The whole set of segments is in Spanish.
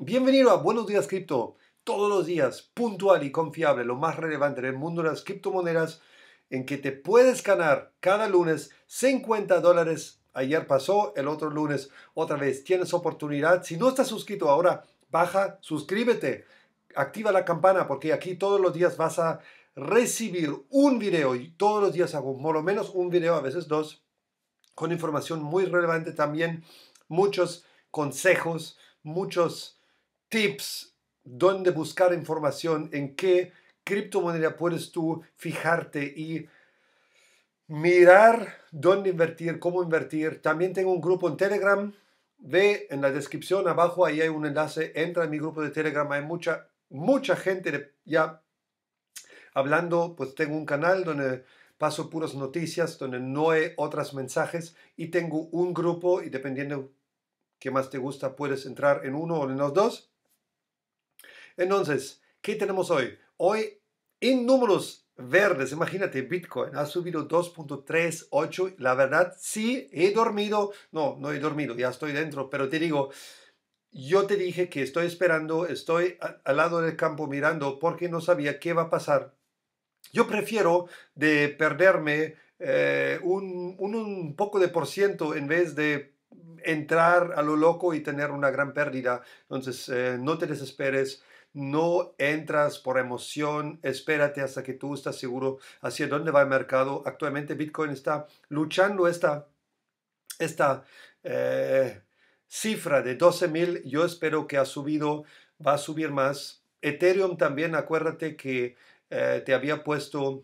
Bienvenido a Buenos Días Cripto. Todos los días, puntual y confiable, lo más relevante del mundo de las criptomonedas, en que te puedes ganar cada lunes 50 dólares. Ayer pasó, el otro lunes otra vez. Tienes oportunidad. Si no estás suscrito ahora, baja, suscríbete, activa la campana, porque aquí todos los días vas a recibir un video. Y todos los días hago por lo menos un video, a veces dos, con información muy relevante también, muchos consejos, muchos tips, dónde buscar información, en qué criptomoneda puedes tú fijarte y mirar dónde invertir, cómo invertir. También tengo un grupo en Telegram. Ve en la descripción abajo, ahí hay un enlace. Entra en mi grupo de Telegram. Hay mucha, mucha gente ya hablando. Pues tengo un canal donde paso puras noticias, donde no hay otros mensajes. Y tengo un grupo y dependiendo qué más te gusta, puedes entrar en uno o en los dos. Entonces, ¿qué tenemos hoy? Hoy, en números verdes, imagínate, Bitcoin ha subido 2.38. La verdad, sí, he dormido. No, no he dormido, ya estoy dentro, pero te digo, yo te dije que estoy esperando, estoy al lado del campo mirando porque no sabía qué va a pasar. Yo prefiero de perderme eh, un, un, poco de por ciento en vez de entrar a lo loco y tener una gran pérdida. Entonces, eh, no te desesperes. No entras por emoción, espérate hasta que tú estás seguro hacia dónde va el mercado. Actualmente Bitcoin está luchando esta, eh, cifra de 12.000. Yo espero que ha subido, va a subir más. Ethereum también, acuérdate que eh, te había puesto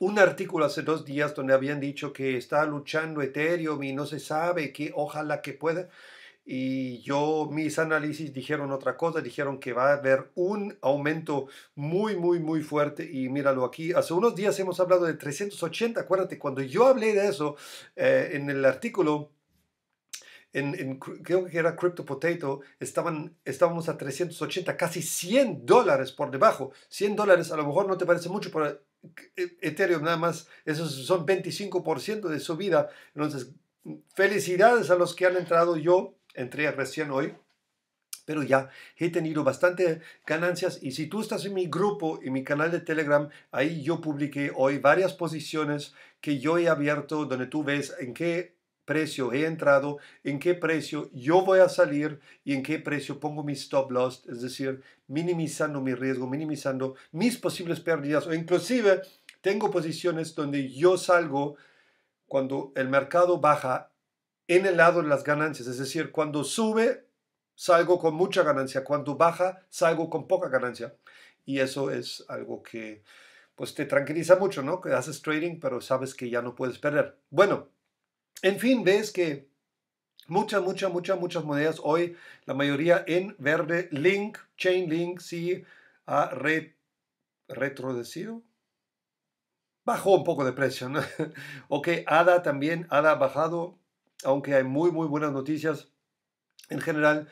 un artículo hace dos días donde habían dicho que está luchando Ethereum y no se sabe que ojalá que pueda y yo, mis análisis dijeron otra cosa, dijeron que va a haber un aumento muy, muy, muy fuerte y míralo aquí. Hace unos días hemos hablado de 380, acuérdate, cuando yo hablé de eso eh, en el artículo, en, creo que era Crypto Potato, estaban, estábamos a 380, casi 100 dólares por debajo. 100 dólares a lo mejor no te parece mucho, pero eh, Ethereum nada más, esos son 25% de subida. Entonces, felicidades a los que han entrado yo entré recién hoy, pero ya he tenido bastante ganancias y si tú estás en mi grupo, en mi canal de Telegram, ahí yo publiqué hoy varias posiciones que yo he abierto donde tú ves en qué precio he entrado, en qué precio yo voy a salir y en qué precio pongo mi stop loss, es decir, minimizando mi riesgo, minimizando mis posibles pérdidas o inclusive tengo posiciones donde yo salgo cuando el mercado baja en el lado de las ganancias. Es decir, cuando sube, salgo con mucha ganancia. Cuando baja, salgo con poca ganancia. Y eso es algo que pues te tranquiliza mucho, ¿no? Que haces trading, pero sabes que ya no puedes perder. Bueno, en fin, ves que muchas, muchas, muchas, muchas monedas hoy, la mayoría en verde, Link, Chainlink, sí, ha retrodecido. Bajó un poco de precio, ¿no? ok, ADA también, ADA ha bajado aunque hay muy, muy buenas noticias en general.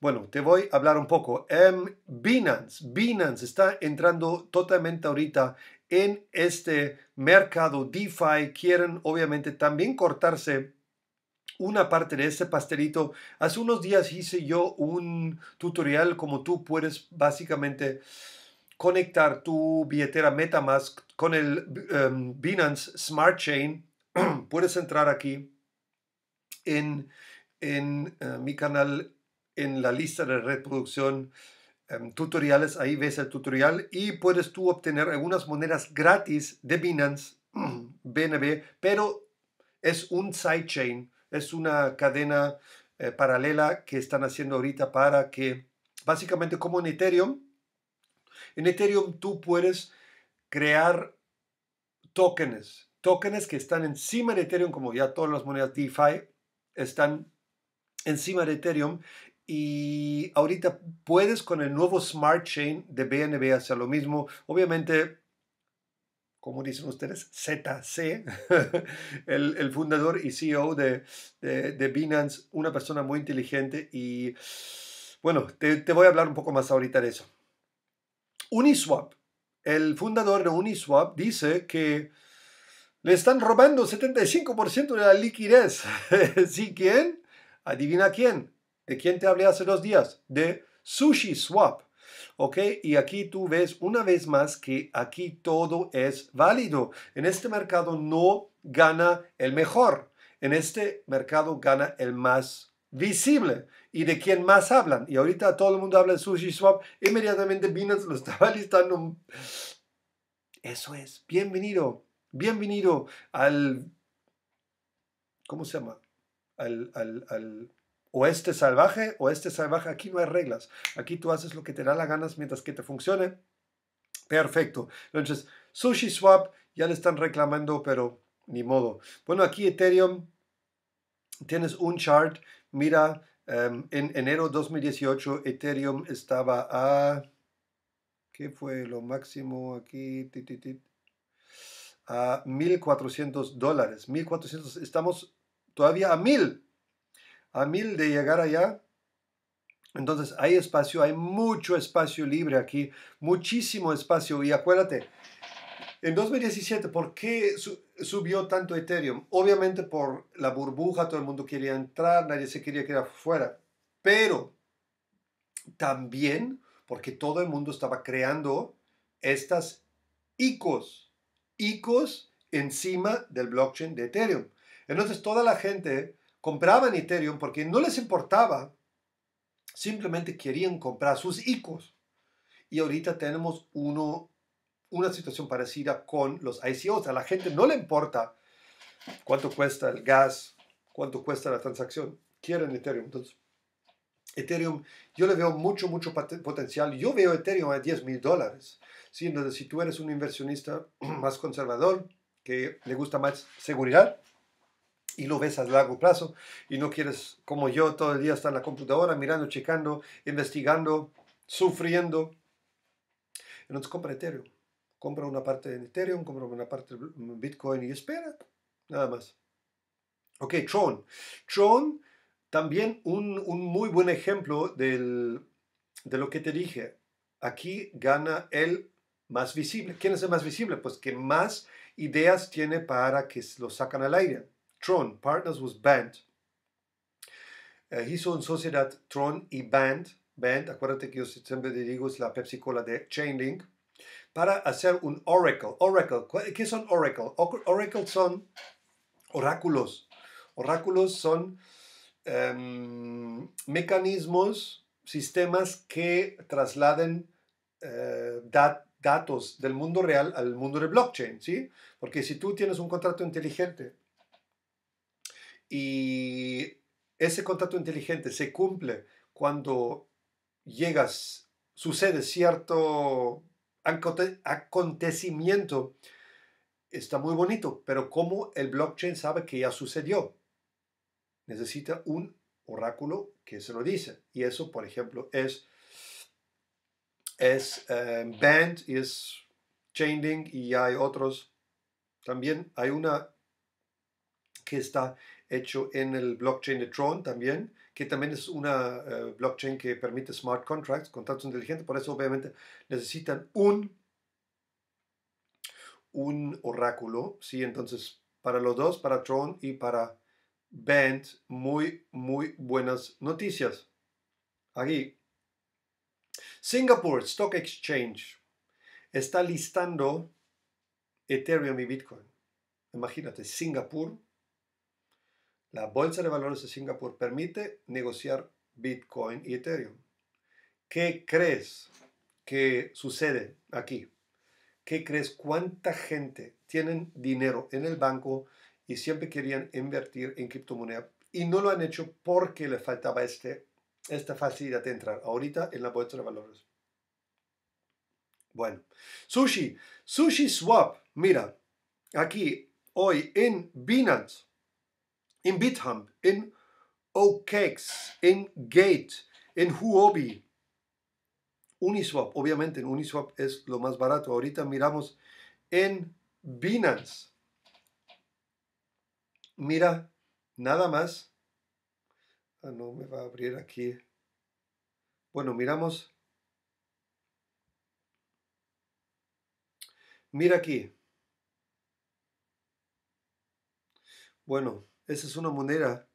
Bueno, te voy a hablar un poco. Em, Binance, Binance está entrando totalmente ahorita en este mercado DeFi. Quieren obviamente también cortarse una parte de ese pastelito. Hace unos días hice yo un tutorial como tú puedes básicamente conectar tu billetera Metamask con el em, Binance Smart Chain. puedes entrar aquí en, en eh, mi canal, en la lista de reproducción em, tutoriales, ahí ves el tutorial y puedes tú obtener algunas monedas gratis de Binance, BNB, pero es un sidechain, es una cadena eh, paralela que están haciendo ahorita para que, básicamente como en Ethereum, en Ethereum tú puedes crear tokens, tokens que están encima de Ethereum, como ya todas las monedas DeFi, están encima de Ethereum y ahorita puedes con el nuevo Smart Chain de BNB hacer lo mismo. Obviamente, como dicen ustedes, ZC, el, el fundador y CEO de, de, Binance, una persona muy inteligente y bueno, te, te voy a hablar un poco más ahorita de eso. Uniswap, el fundador de Uniswap dice que le están robando 75% de la liquidez. ¿Sí quién? Adivina quién. ¿De quién te hablé hace dos días? De Sushi Swap. ¿Ok? Y aquí tú ves una vez más que aquí todo es válido. En este mercado no gana el mejor. En este mercado gana el más visible y de quién más hablan. Y ahorita todo el mundo habla de Sushi Swap. Inmediatamente Binance lo estaba listando. Eso es. Bienvenido. Bienvenido al. ¿Cómo se llama? Al, al, al oeste salvaje, oeste salvaje. Aquí no hay reglas. Aquí tú haces lo que te da la ganas mientras que te funcione. Perfecto. Entonces, Sushi Swap ya le están reclamando, pero ni modo. Bueno, aquí Ethereum tienes un chart. Mira, em, en enero 2018 Ethereum estaba a. ¿Qué fue lo máximo aquí? Titititit a 1.400 dólares. 1.400, estamos todavía a 1.000. A 1.000 de llegar allá. Entonces hay espacio, hay mucho espacio libre aquí, muchísimo espacio. Y acuérdate, en 2017, ¿por qué subió tanto Ethereum? Obviamente por la burbuja, todo el mundo quería entrar, nadie se quería quedar fuera. Pero también porque todo el mundo estaba creando estas ICOs, ICOs encima del blockchain de Ethereum. Entonces toda la gente compraba en Ethereum porque no les importaba, simplemente querían comprar sus ICOs. Y ahorita tenemos uno, una situación parecida con los ICOs. A la gente no le importa cuánto cuesta el gas, cuánto cuesta la transacción. Quieren Ethereum. Entonces, Ethereum, yo le veo mucho, mucho potencial. Yo veo Ethereum a 10 mil dólares si tú eres un inversionista más conservador, que le gusta más seguridad, y lo ves a largo plazo y no quieres, como yo, todo el día estar en la computadora mirando, checando, investigando, sufriendo. Entonces compra Ethereum. Compra una parte de Ethereum, compra una parte de Bitcoin y espera. Nada más. Ok, Tron. Tron, también un, muy buen ejemplo de lo que te dije. Aquí gana el más visible. ¿Quién es el más visible? Pues que más ideas tiene para que lo sacan al aire. Tron, Partners was Band. hizo eh, en sociedad Tron y Band. Band, acuérdate que yo siempre digo es la Pepsi Cola de Chainlink. Para hacer un Oracle. Oracle, ¿qué son Oracle? Oracle son oráculos. Oráculos son em, mecanismos, sistemas que trasladen eh, datos datos del mundo real al mundo de blockchain, ¿sí? Porque si tú tienes un contrato inteligente y ese contrato inteligente se cumple cuando llegas, sucede cierto acontecimiento, está muy bonito, pero ¿cómo el blockchain sabe que ya sucedió? Necesita un oráculo que se lo dice. Y eso, por ejemplo, es es em, Band y es Chainlink y hay otros también. Hay una que está hecho en el blockchain de Tron también, que también es una eh, blockchain que permite smart contracts, contratos inteligentes, por eso obviamente necesitan un, un oráculo, ¿sí? Entonces, para los dos, para Tron y para Band, muy, muy buenas noticias. Aquí, Singapore Stock Exchange está listando Ethereum y Bitcoin. Imagínate, Singapur, la Bolsa de Valores de Singapur permite negociar Bitcoin y Ethereum. ¿Qué crees que sucede aquí? ¿Qué crees cuánta gente tienen dinero en el banco y siempre querían invertir en criptomonedas y no lo han hecho porque le faltaba este esta facilidad de entrar ahorita en la puesta de valores. Bueno, sushi, sushi swap, mira, aquí hoy en Binance, en BitHump, en OKEx, en Gate, en Huobi, Uniswap, obviamente en Uniswap es lo más barato. Ahorita miramos en Binance. Mira, nada más Ah, no, me va a abrir aquí. Bueno, miramos. Mira aquí. Bueno, esa es una moneda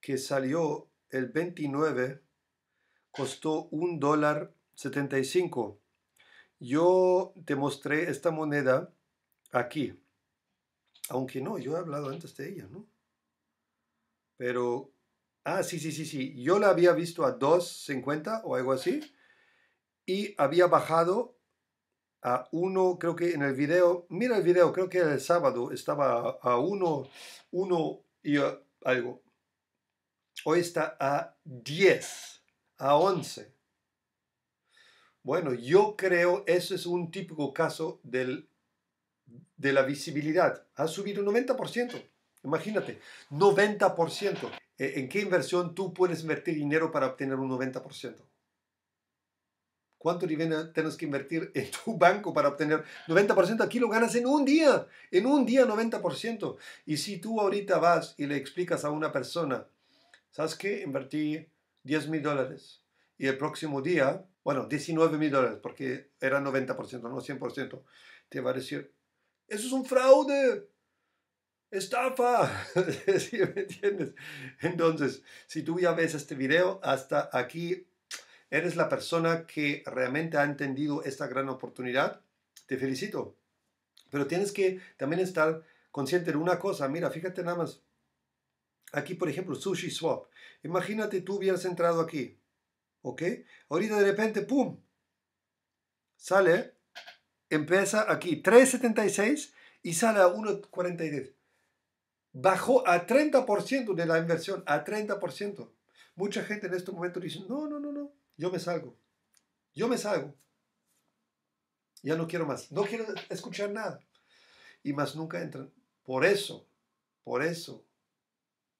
que salió el 29, costó un dólar 75. Yo te mostré esta moneda aquí, aunque no, yo he hablado antes de ella, ¿no? Pero, ah, sí, sí, sí, sí. Yo la había visto a 2.50 o algo así. Y había bajado a 1, creo que en el video, mira el video, creo que el sábado estaba a 1, 1 y algo. Hoy está a 10, a 11. Bueno, yo creo eso es un típico caso de la visibilidad. Ha subido un 90%. Imagínate, 90%. Eh, ¿En qué inversión tú puedes invertir dinero para obtener un 90%? ¿Cuánto dinero eh, tienes que invertir en tu banco para obtener 90%? Aquí lo ganas en un día, en un día 90%. Y si tú ahorita vas y le explicas a una persona, ¿sabes qué? Invertí 10 mil dólares y el próximo día, bueno, 19 mil dólares, porque era 90%, no 100%, te va a decir, eso es un fraude, estafa, entiendes? Entonces, si tú ya ves este video hasta aquí, eres la persona que realmente ha entendido esta gran oportunidad, te felicito. Pero tienes que también estar consciente de una cosa, mira, fíjate nada más. Aquí, por ejemplo, Sushi Swap. Imagínate tú hubieras entrado aquí, ¿ok? Ahorita de repente, ¡pum! Sale, empieza aquí, 3.76 y sale a 1.43 bajó a 30% de la inversión, a 30%. Mucha gente en este momento dice, no, no, no, no, yo me salgo, yo me salgo. Ya no quiero más, no quiero escuchar nada. Y más nunca entran. Por eso, por eso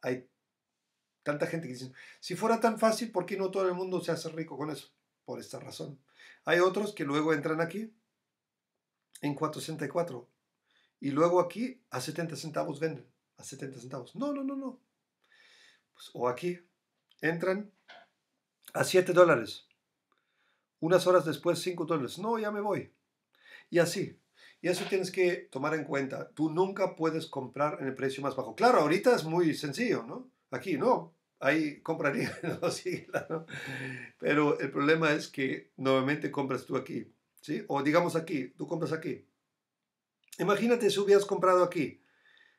hay tanta gente que dice, si fuera tan fácil, ¿por qué no todo el mundo se hace rico con eso? Por esta razón. Hay otros que luego entran aquí en 464 y luego aquí a 70 centavos venden a 70 centavos. No, no, no, no. Pues, o aquí entran a 7 dólares. Unas horas después 5 dólares. No, ya me voy. Y así. Y eso tienes que tomar en cuenta. Tú nunca puedes comprar en el precio más bajo. Claro, ahorita es muy sencillo, ¿no? Aquí no. Ahí compraría ¿no? no Pero el problema es que nuevamente compras tú aquí. ¿sí? O digamos aquí, tú compras aquí. Imagínate si hubieras comprado aquí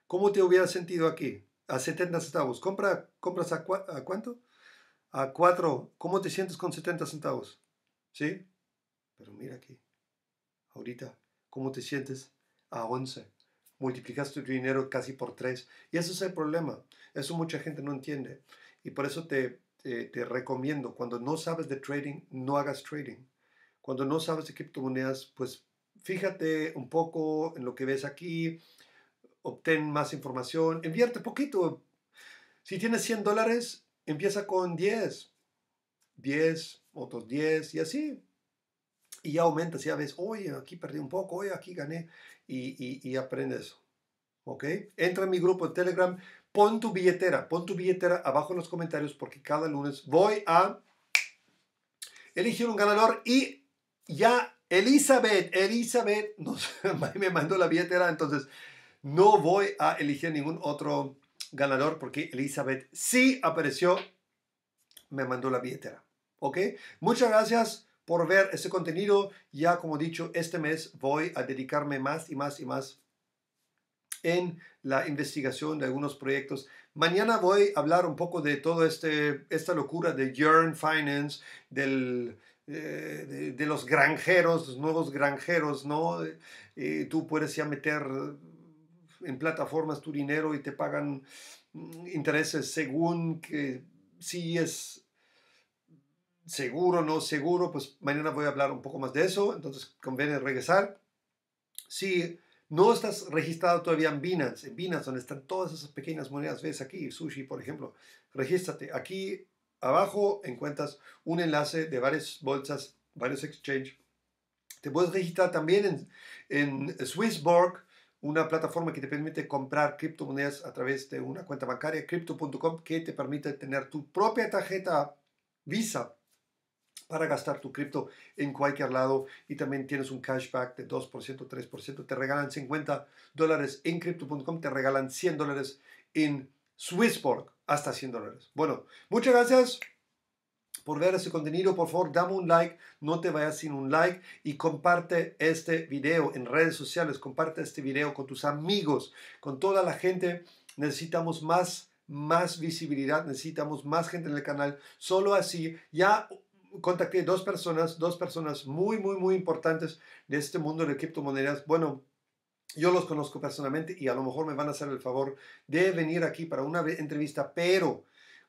¿Cómo te hubieras sentido aquí? A 70 centavos. Compra, ¿Compras a, a cuánto? A 4. ¿Cómo te sientes con 70 centavos? ¿Sí? Pero mira aquí. Ahorita, ¿cómo te sientes? A 11. Multiplicas tu dinero casi por 3. Y ese es el problema. Eso mucha gente no entiende. Y por eso te, te, te recomiendo, cuando no sabes de trading, no hagas trading. Cuando no sabes de criptomonedas, pues fíjate un poco en lo que ves aquí, obtén más información, invierte poquito. Si tienes 100 dólares, empieza con 10, 10, otros 10 y así. Y ya aumentas, ya ves, oye, aquí perdí un poco, oye, aquí gané y, y, y aprendes. ¿Ok? Entra en mi grupo de Telegram, pon tu billetera, pon tu billetera abajo en los comentarios porque cada lunes voy a elegir un ganador y ya Elizabeth, Elizabeth nos, me mandó la billetera, entonces no voy a elegir ningún otro ganador porque Elizabeth sí apareció, me mandó la billetera. ¿Ok? Muchas gracias por ver este contenido. Ya como dicho, este mes voy a dedicarme más y más y más en la investigación de algunos proyectos. Mañana voy a hablar un poco de toda este, esta locura de Yearn Finance, del, eh, de, los granjeros, los nuevos granjeros, ¿no? Eh, tú puedes ya meter en plataformas tu dinero y te pagan mm, intereses según que si es seguro, no seguro, pues mañana voy a hablar un poco más de eso, entonces conviene regresar. Si no estás registrado todavía en Binance, en Binance donde están todas esas pequeñas monedas, ves aquí, sushi por ejemplo, regístrate. Aquí abajo encuentras un enlace de varias bolsas, varios exchanges. Te puedes registrar también en, en Swissborg, una plataforma que te permite comprar criptomonedas a través de una cuenta bancaria, crypto.com, que te permite tener tu propia tarjeta Visa para gastar tu cripto en cualquier lado y también tienes un cashback de 2%, 3%, te regalan 50 dólares en crypto.com, te regalan 100 dólares en SwissBorg, hasta 100 dólares. Bueno, muchas gracias por ver ese contenido, por favor, dame un like, no te vayas sin un like y comparte este video en redes sociales, comparte este video con tus amigos, con toda la gente. Necesitamos más, más visibilidad, necesitamos más gente en el canal. Solo así, ya contacté dos personas, dos personas muy, muy, muy importantes de este mundo de criptomonedas. Bueno, yo los conozco personalmente y a lo mejor me van a hacer el favor de venir aquí para una entrevista, pero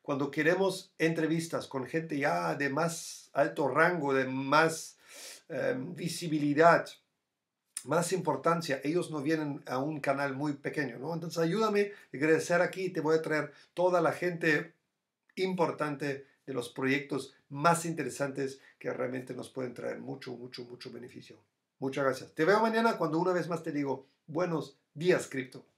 cuando queremos entrevistas con gente ya de más alto rango, de más em, visibilidad, más importancia, ellos no vienen a un canal muy pequeño, ¿no? Entonces ayúdame a crecer aquí, te voy a traer toda la gente importante de los proyectos más interesantes que realmente nos pueden traer mucho, mucho, mucho beneficio. Muchas gracias. Te veo mañana cuando una vez más te digo buenos días, cripto.